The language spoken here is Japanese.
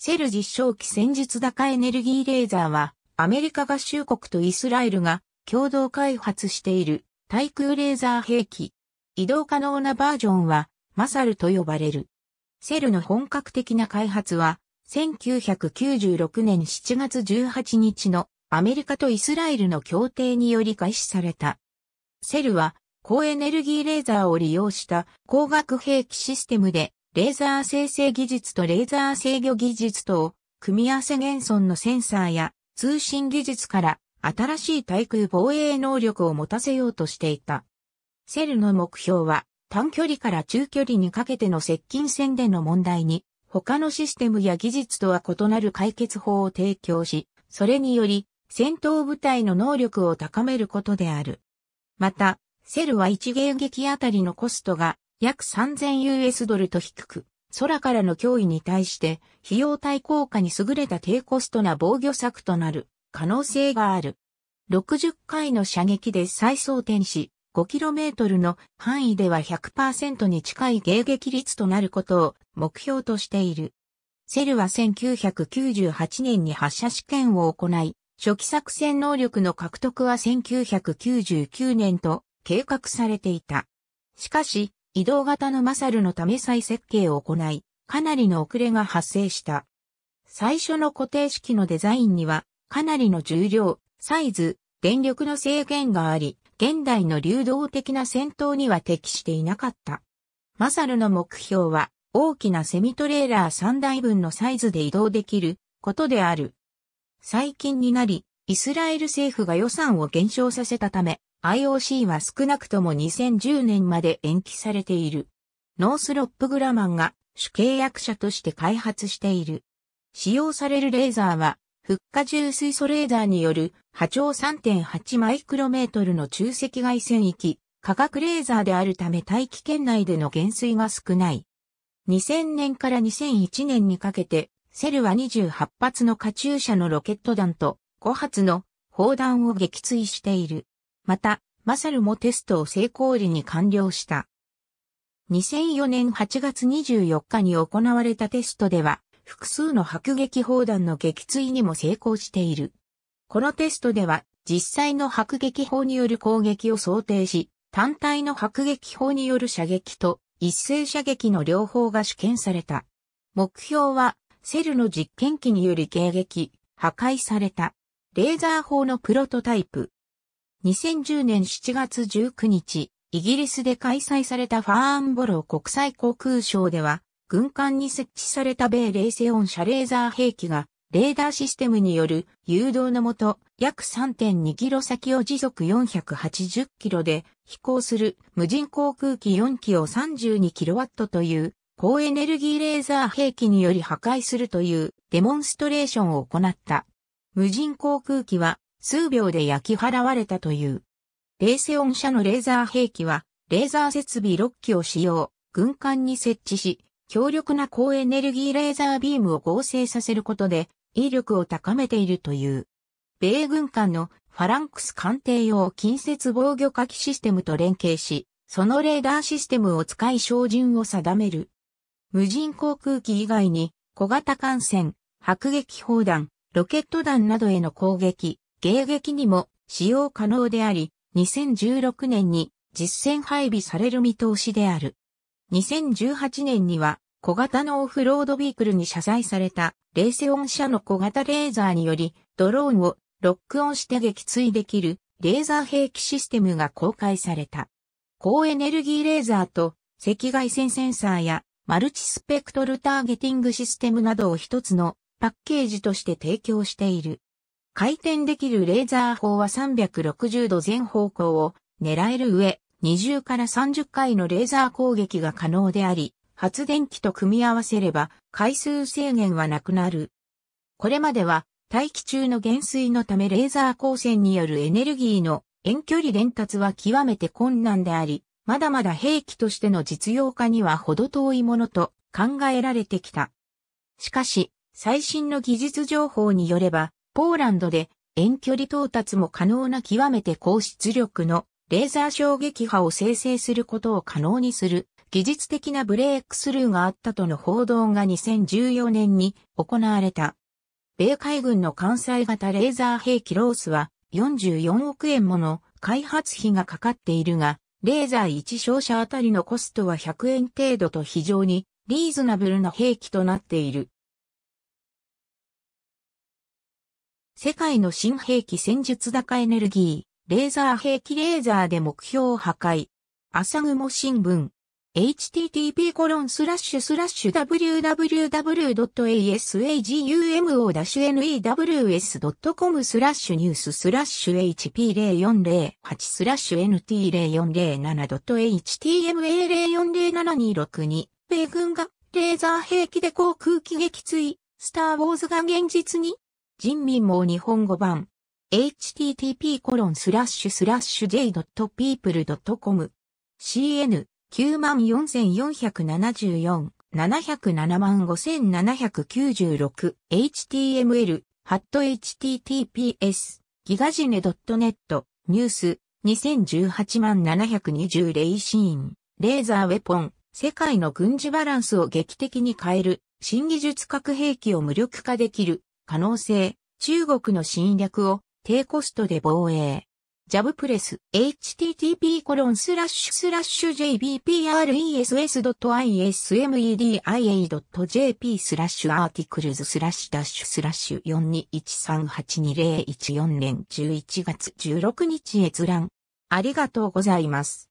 セル実証機戦術高エネルギーレーザーは、アメリカ合衆国とイスラエルが共同開発している対空レーザー兵器。移動可能なバージョンは、マサルと呼ばれる。セルの本格的な開発は、1996年7月18日のアメリカとイスラエルの協定により開始された。セルは高エネルギーレーザーを利用した光学兵器システムでレーザー生成技術とレーザー制御技術とを組み合わせ現存のセンサーや通信技術から新しい対空防衛能力を持たせようとしていた。セルの目標は短距離から中距離にかけての接近戦での問題に他のシステムや技術とは異なる解決法を提供し、それにより戦闘部隊の能力を高めることである。また、セルは一迎撃あたりのコストが約 3000US ドルと低く、空からの脅威に対して、費用対効果に優れた低コストな防御策となる可能性がある。60回の射撃で再装填し、5km の範囲では100%に近い迎撃率となることを目標としている。セルは1998年に発射試験を行い、初期作戦能力の獲得は1999年と計画されていた。しかし、移動型のマサルのため再設計を行い、かなりの遅れが発生した。最初の固定式のデザインには、かなりの重量、サイズ、電力の制限があり、現代の流動的な戦闘には適していなかった。マサルの目標は、大きなセミトレーラー3台分のサイズで移動できることである。最近になり、イスラエル政府が予算を減少させたため、IOC は少なくとも2010年まで延期されている。ノースロップグラマンが主契約者として開発している。使用されるレーザーは、フッ化重水素レーザーによる波長3.8マイクロメートルの中赤外線域、化学レーザーであるため大気圏内での減衰が少ない。2000年から2001年にかけて、セルは28発のカチューシャのロケット弾と5発の砲弾を撃墜している。また、マサルもテストを成功裏に完了した。2004年8月24日に行われたテストでは、複数の迫撃砲弾の撃墜にも成功している。このテストでは、実際の迫撃砲による攻撃を想定し、単体の迫撃砲による射撃と一斉射撃の両方が試験された。目標は、セルの実験機により迎撃、破壊された。レーザー砲のプロトタイプ、2010年7月19日、イギリスで開催されたファーンボロー国際航空ショーでは、軍艦に設置された米レイセオン社レーザー兵器が、レーダーシステムによる誘導のもと、約3.2キロ先を時速480キロで飛行する無人航空機4機を32キロワットという高エネルギーレーザー兵器により破壊するというデモンストレーションを行った。無人航空機は数秒で焼き払われたという。レーセオン社のレーザー兵器は、レーザー設備6機を使用、軍艦に設置し、強力な高エネルギーレーザービームを合成させることで、威力を高めているという。米軍艦のファランクス艦艇用近接防御火器システムと連携し、そのレーダーシステムを使い照準を定める。無人航空機以外に小型艦船、迫撃砲弾、ロケット弾などへの攻撃、迎撃にも使用可能であり、2016年に実戦配備される見通しである。2018年には小型のオフロードビークルに謝罪されたレーセオン社の小型レーザーによりドローンをロックオンして撃墜できるレーザー兵器システムが公開された。高エネルギーレーザーと赤外線センサーやマルチスペクトルターゲティングシステムなどを一つのパッケージとして提供している。回転できるレーザー砲は360度全方向を狙える上、20から30回のレーザー攻撃が可能であり、発電機と組み合わせれば回数制限はなくなる。これまでは大気中の減衰のためレーザー光線によるエネルギーの遠距離伝達は極めて困難であり、まだまだ兵器としての実用化には程遠いものと考えられてきた。しかし、最新の技術情報によれば、ポーランドで遠距離到達も可能な極めて高出力のレーザー衝撃波を生成することを可能にする技術的なブレークスルーがあったとの報道が2014年に行われた。米海軍の艦載型レーザー兵器ロースは44億円もの開発費がかかっているが、レーザー1照射あたりのコストは100円程度と非常にリーズナブルな兵器となっている。世界の新兵器戦術高エネルギー、レーザー兵器レーザーで目標を破壊。朝雲新聞。http コロンスラッシュスラッシュ www.asagumo-news.com スラッシュニューススラッシュ hp0408 スラッシュ nt0407.htma040726 米軍がレーザー兵器で航空機撃墜、スターウォーズが現実に人民網日本語版。http コロンスラッシュスラッシュ j.people.com cn 94,474 7 7万5,796 html ハット https ギガジネ .net ニュース2018万720レイシーンレーザーウェポン世界の軍事バランスを劇的に変える新技術核兵器を無力化できる可能性、中国の侵略を低コストで防衛。ジャブプレス http コロンスラッシュスラッシュ jbpress.ismedia.jp スラッシュアーティクルズスラッシュダッシュスラッシュ42138214年11月16日閲覧。ありがとうございます。